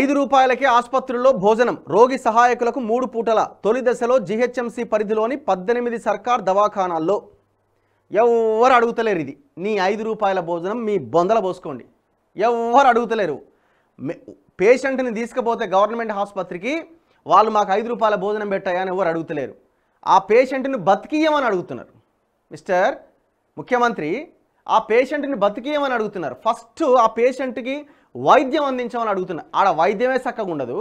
ఐదు రూపాయలకే ఆసుపత్రుల్లో భోజనం రోగి సహాయకులకు మూడు పూటల తొలి దశలో జిహెచ్ఎంసి పరిధిలోని పద్దెనిమిది సర్కార్ దవాఖానాల్లో ఎవరు అడుగుతలేరు ఇది నీ ఐదు రూపాయల భోజనం మీ బొందల పోసుకోండి ఎవరు అడుగుతలేరు పేషెంట్ని తీసుకుపోతే గవర్నమెంట్ ఆసుపత్రికి వాళ్ళు మాకు ఐదు రూపాయల భోజనం పెట్టాయని ఎవరు అడుగుతలేరు ఆ పేషెంట్ని బతికియమని అడుగుతున్నారు మిస్టర్ ముఖ్యమంత్రి ఆ పేషెంట్ని బతికేయమని అడుగుతున్నారు ఫస్ట్ ఆ పేషెంట్కి వైద్యం అందించమని అడుగుతున్నారు ఆడ వైద్యమే చక్కగా ఉండదు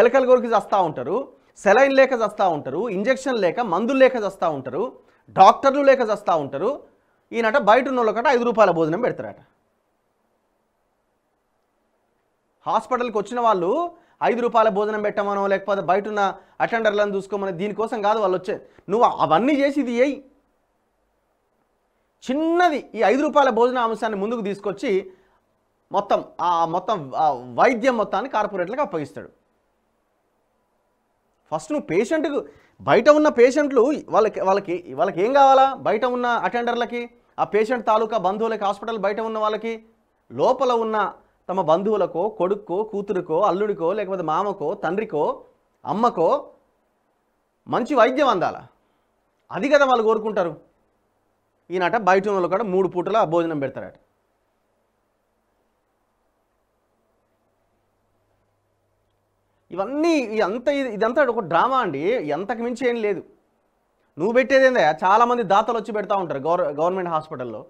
ఎలకల గోరికి చస్తూ ఉంటారు సెలైన్ లేక చస్తూ ఉంటారు ఇంజెక్షన్ లేక మందులు లేక చస్తూ ఉంటారు డాక్టర్లు లేక చస్తూ ఉంటారు ఈయనట బయట ఉన్న వాళ్ళకట ఐదు రూపాయల భోజనం పెడతారట హాస్పిటల్కి వచ్చిన వాళ్ళు ఐదు రూపాయల భోజనం పెట్టమనో లేకపోతే బయట ఉన్న అటెండర్లను చూసుకోమని దీనికోసం కాదు వాళ్ళు వచ్చే నువ్వు అవన్నీ చేసి ఇది చిన్నది ఈ ఐదు రూపాయల భోజన అంశాన్ని ముందుకు తీసుకొచ్చి మొత్తం ఆ మొత్తం వైద్యం మొత్తాన్ని కార్పొరేట్లకు అప్పగిస్తాడు ఫస్ట్ నువ్వు పేషెంట్కు బయట ఉన్న పేషెంట్లు వాళ్ళకి వాళ్ళకి వాళ్ళకి ఏం కావాలా బయట ఉన్న అటెండర్లకి ఆ పేషెంట్ తాలూకా బంధువులకి హాస్పిటల్ బయట ఉన్న వాళ్ళకి లోపల ఉన్న తమ బంధువులకో కొడుకు కూతురుకో అల్లుడికో లేకపోతే మామకో తండ్రికో అమ్మకో మంచి వైద్యం అందాలా అది కదా వాళ్ళు కోరుకుంటారు ఈయనట బయట ఉన్న కూడా మూడు పూటల భోజనం పెడతారట ఇవన్నీ ఇదంత ఇదంతా ఒక డ్రామా అండి ఎంతకు మించి ఏం లేదు నువ్వు పెట్టేదేందా చాలామంది దాతలు వచ్చి పెడతా ఉంటారు గవర్ గవర్నమెంట్ హాస్పిటల్లో